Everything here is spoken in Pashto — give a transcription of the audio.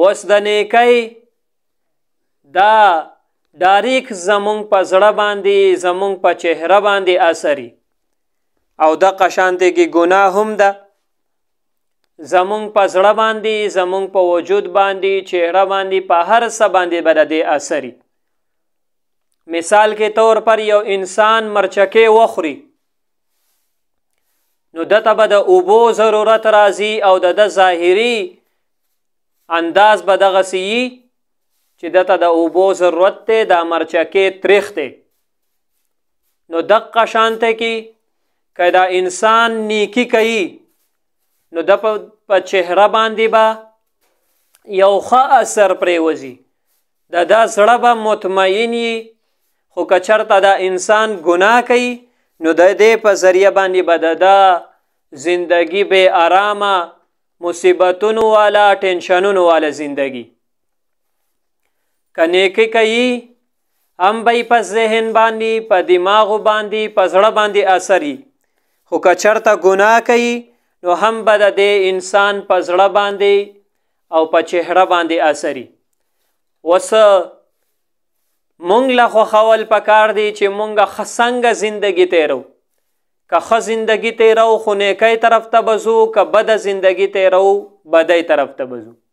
اوس د نیکی دا ډاریک زمونږ په زړه باندې زمونږ په چهره باندې اثري او د قشانته کې ګناه هم ده زمونږ په زړه باندې زمونږ په وجود باندې چهره باندې په هر څه باندې بلدي اثري مثال کې طور پر یو انسان مرچکه وخوري نو دته به د اوبو ضرورت راځي او د ظاهري انداز به دغه سی چې دته د اوبو ضرورت ته د مرچکې تریخته نو دقه شانته کې کدا انسان نیکی کوي نو د په چهره باندې با یو ښه اثر پریوزي دا دا سړه به مطمئن وي خو که چرته دا انسان ګناه کوي نو د دې په ذریعه باندې به د زندگی به آرامه مصیبتونو والا ټینشنونو والا زندگی کنیکی کوي هم به په ذهن باندې په دماغ باندې په زړه باندې اثري خو که چرته ګناه کوي نو هم به د انسان په زړه باندې او په چهره باندې اثري وسه مونږ له خو خول پکار دی چې مونږه خسنګ زندگی تیرو که خ زندگی تیرو خو نیکی طرف ته بزو که بد زندگی تیرو بدی طرف ته بزو